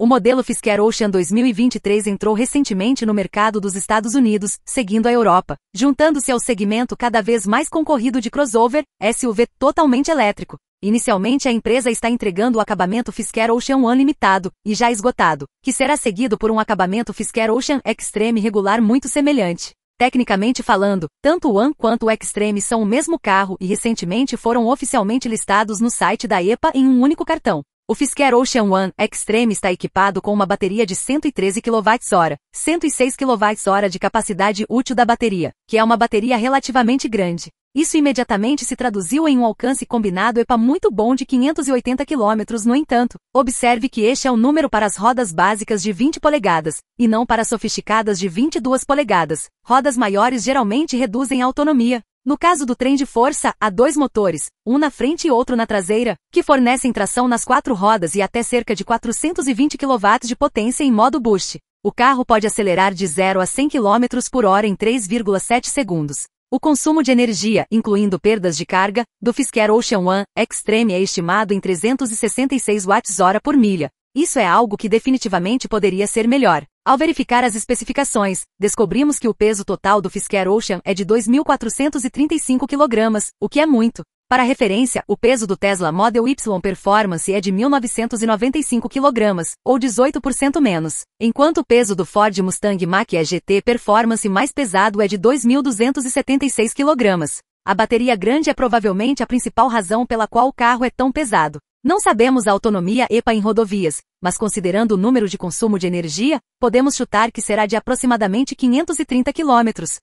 O modelo Fisker Ocean 2023 entrou recentemente no mercado dos Estados Unidos, seguindo a Europa, juntando-se ao segmento cada vez mais concorrido de crossover, SUV totalmente elétrico. Inicialmente a empresa está entregando o acabamento Fisker Ocean One limitado, e já esgotado, que será seguido por um acabamento Fisker Ocean Extreme regular muito semelhante. Tecnicamente falando, tanto o One quanto o Extreme são o mesmo carro e recentemente foram oficialmente listados no site da EPA em um único cartão. O Fisker Ocean One Extreme está equipado com uma bateria de 113 kWh, 106 kWh de capacidade útil da bateria, que é uma bateria relativamente grande. Isso imediatamente se traduziu em um alcance combinado EPA muito bom de 580 km. No entanto, observe que este é o número para as rodas básicas de 20 polegadas, e não para sofisticadas de 22 polegadas. Rodas maiores geralmente reduzem a autonomia, no caso do trem de força, há dois motores, um na frente e outro na traseira, que fornecem tração nas quatro rodas e até cerca de 420 kW de potência em modo boost. O carro pode acelerar de 0 a 100 km por hora em 3,7 segundos. O consumo de energia, incluindo perdas de carga, do Fisker Ocean One Extreme é estimado em 366 watts-hora por milha. Isso é algo que definitivamente poderia ser melhor. Ao verificar as especificações, descobrimos que o peso total do Fisker Ocean é de 2.435 kg, o que é muito. Para referência, o peso do Tesla Model Y Performance é de 1.995 kg, ou 18% menos, enquanto o peso do Ford Mustang Mach-E GT Performance mais pesado é de 2.276 kg. A bateria grande é provavelmente a principal razão pela qual o carro é tão pesado. Não sabemos a autonomia EPA em rodovias, mas considerando o número de consumo de energia, podemos chutar que será de aproximadamente 530 quilômetros.